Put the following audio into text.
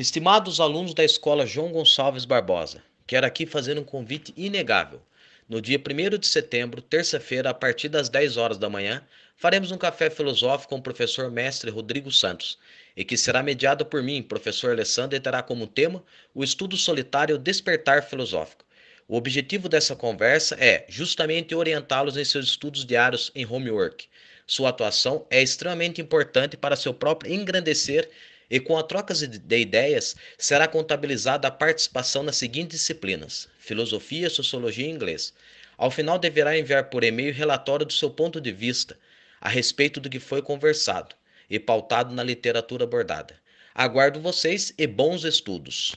Estimados alunos da escola João Gonçalves Barbosa, quero aqui fazer um convite inegável. No dia 1 de setembro, terça-feira, a partir das 10 horas da manhã, faremos um café filosófico com o professor mestre Rodrigo Santos, e que será mediado por mim, professor Alessandro, e terá como tema o estudo solitário Despertar Filosófico. O objetivo dessa conversa é justamente orientá-los em seus estudos diários em homework. Sua atuação é extremamente importante para seu próprio engrandecer e com a troca de ideias será contabilizada a participação nas seguintes disciplinas: filosofia, sociologia e inglês. Ao final, deverá enviar por e-mail relatório do seu ponto de vista a respeito do que foi conversado e pautado na literatura abordada. Aguardo vocês e bons estudos!